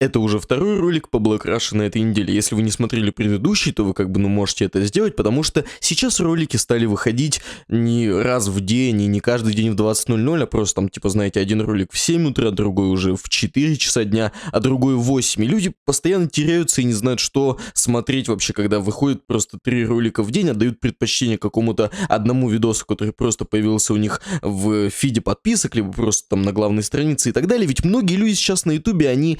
Это уже второй ролик по Black Russia на этой неделе. Если вы не смотрели предыдущий, то вы как бы ну, можете это сделать, потому что сейчас ролики стали выходить не раз в день и не каждый день в 20.00, а просто там, типа, знаете, один ролик в 7 утра, другой уже в 4 часа дня, а другой в 8. И люди постоянно теряются и не знают, что смотреть вообще, когда выходят просто три ролика в день, отдают а предпочтение какому-то одному видосу, который просто появился у них в фиде подписок, либо просто там на главной странице и так далее. Ведь многие люди сейчас на ютубе, они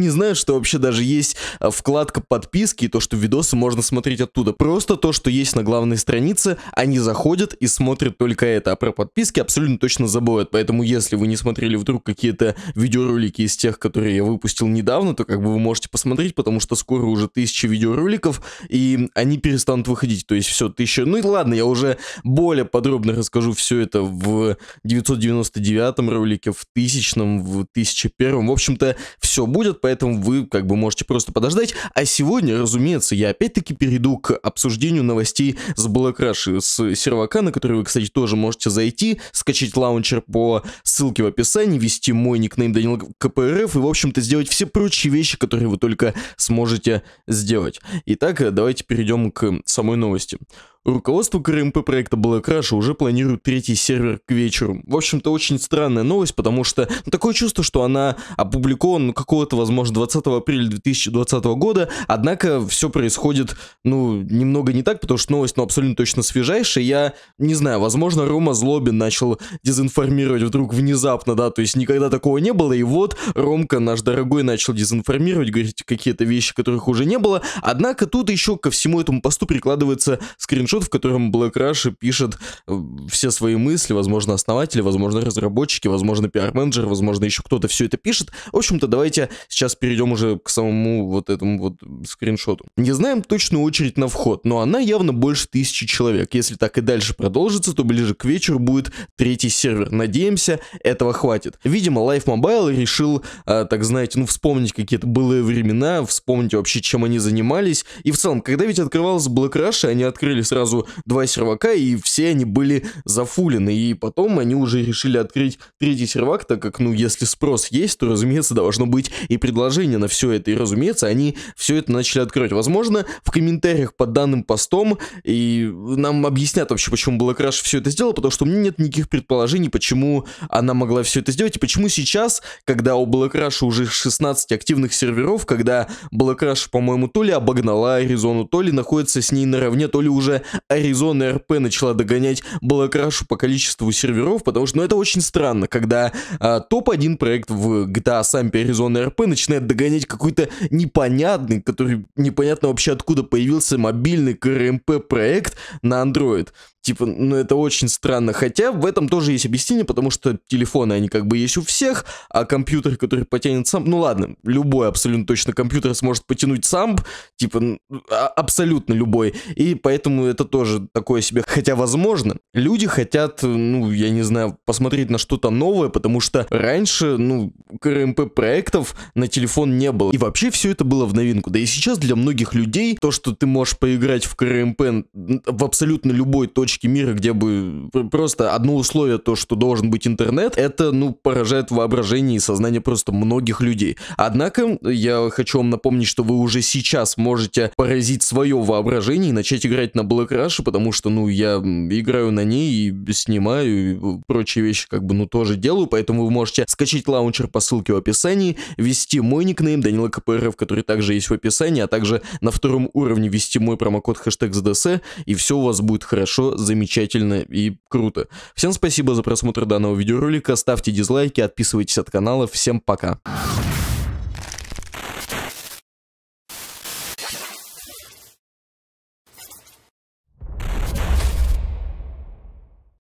не знаю, что вообще даже есть э, вкладка подписки и то, что видосы можно смотреть оттуда. Просто то, что есть на главной странице, они заходят и смотрят только это. А про подписки абсолютно точно забывают. Поэтому, если вы не смотрели вдруг какие-то видеоролики из тех, которые я выпустил недавно, то как бы вы можете посмотреть, потому что скоро уже тысячи видеороликов, и они перестанут выходить. То есть все, тысяча... Ну и ладно, я уже более подробно расскажу все это в 999 ролике, в тысячном, в 1001. В общем-то, все будет, поэтому поэтому вы как бы можете просто подождать. А сегодня, разумеется, я опять-таки перейду к обсуждению новостей с Black Rush, с сервака, на который вы, кстати, тоже можете зайти, скачать лаунчер по ссылке в описании, ввести мой никнейм Данил КПРФ и, в общем-то, сделать все прочие вещи, которые вы только сможете сделать. Итак, давайте перейдем к самой новости. Руководство КРМП проекта Black Rush уже планирует третий сервер к вечеру. В общем-то, очень странная новость, потому что ну, такое чувство, что она опубликована ну, какого-то, возможно, 20 апреля 2020 года, однако все происходит, ну, немного не так, потому что новость, ну, абсолютно точно свежайшая. Я не знаю, возможно, Рома Злобин начал дезинформировать вдруг внезапно, да, то есть никогда такого не было, и вот Ромка, наш дорогой, начал дезинформировать, говорить какие-то вещи, которых уже не было, однако тут еще ко всему этому посту прикладывается скриншот документ, в котором Black Russia пишет э, все свои мысли, возможно, основатели, возможно, разработчики, возможно, пиар-менеджер, возможно, еще кто-то все это пишет. В общем-то, давайте сейчас перейдем уже к самому вот этому вот скриншоту. Не знаем точную очередь на вход, но она явно больше тысячи человек. Если так и дальше продолжится, то ближе к вечеру будет третий сервер. Надеемся, этого хватит. Видимо, Life Mobile решил, а, так знаете, ну, вспомнить какие-то былые времена, вспомнить вообще, чем они занимались. И в целом, когда ведь открывался Black Russia, они открыли сразу сразу два сервака, и все они были зафулены. И потом они уже решили открыть третий сервак, так как, ну, если спрос есть, то, разумеется, должно быть и предложение на все это. И, разумеется, они все это начали открывать. Возможно, в комментариях под данным постом и нам объяснят вообще, почему Black все это сделал, потому что у меня нет никаких предположений, почему она могла все это сделать, и почему сейчас, когда у Black уже 16 активных серверов, когда Black по-моему, то ли обогнала Аризону, то ли находится с ней наравне, то ли уже Аризона РП начала догонять Блэкрашу по количеству серверов, потому что, ну, это очень странно, когда а, топ-1 проект в GTA Sampa Аризона РП начинает догонять какой-то непонятный, который непонятно вообще откуда появился мобильный КРМП проект на Android. Типа, ну это очень странно. Хотя в этом тоже есть объяснение, потому что телефоны, они как бы есть у всех, а компьютер, который потянет сам, ну ладно, любой абсолютно точно компьютер сможет потянуть сам, типа, а, абсолютно любой. И поэтому это тоже такое себе. Хотя, возможно, люди хотят, ну, я не знаю, посмотреть на что-то новое, потому что раньше, ну, КРМП проектов на телефон не было. И вообще все это было в новинку. Да и сейчас для многих людей то, что ты можешь поиграть в КРМП в абсолютно любой точке точки мира, где бы э, просто одно условие то, что должен быть интернет, это, ну, поражает воображение и сознание просто многих людей. Однако, я хочу вам напомнить, что вы уже сейчас можете поразить свое воображение и начать играть на Black Rush, потому что, ну, я играю на ней и снимаю, и прочие вещи, как бы, ну, тоже делаю, поэтому вы можете скачать лаунчер по ссылке в описании, ввести мой никнейм Данила КПРФ, который также есть в описании, а также на втором уровне ввести мой промокод хэштег СДС, и все у вас будет хорошо, замечательно и круто. Всем спасибо за просмотр данного видеоролика, ставьте дизлайки, отписывайтесь от канала, всем пока.